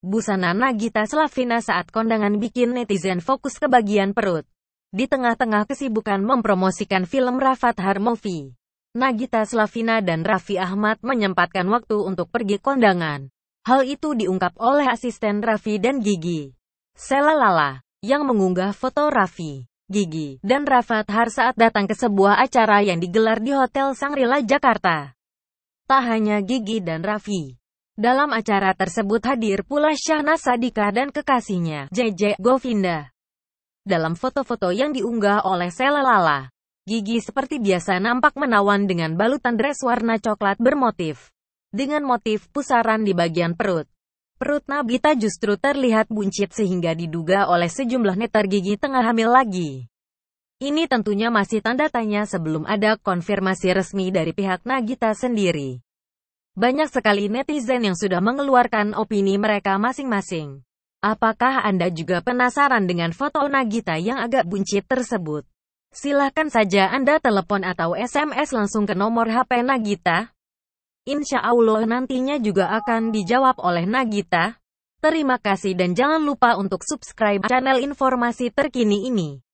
Busana Nagita Slavina saat kondangan bikin netizen fokus ke bagian perut. Di tengah-tengah kesibukan mempromosikan film Rafat Harmovi, Nagita Slavina dan Raffi Ahmad menyempatkan waktu untuk pergi kondangan. Hal itu diungkap oleh asisten Raffi dan Gigi. Sela Lala, yang mengunggah foto Raffi, Gigi, dan Rafat Har saat datang ke sebuah acara yang digelar di Hotel Sangrila, Jakarta. Tak hanya Gigi dan Raffi, dalam acara tersebut hadir pula Syahna Sadika dan kekasihnya, JJ Govinda. Dalam foto-foto yang diunggah oleh Selalala, gigi seperti biasa nampak menawan dengan balutan dress warna coklat bermotif. Dengan motif pusaran di bagian perut. Perut Nabita justru terlihat buncit sehingga diduga oleh sejumlah netar gigi tengah hamil lagi. Ini tentunya masih tanda tanya sebelum ada konfirmasi resmi dari pihak Nagita sendiri. Banyak sekali netizen yang sudah mengeluarkan opini mereka masing-masing. Apakah Anda juga penasaran dengan foto Nagita yang agak buncit tersebut? Silahkan saja Anda telepon atau SMS langsung ke nomor HP Nagita. Insya Allah nantinya juga akan dijawab oleh Nagita. Terima kasih dan jangan lupa untuk subscribe channel informasi terkini ini.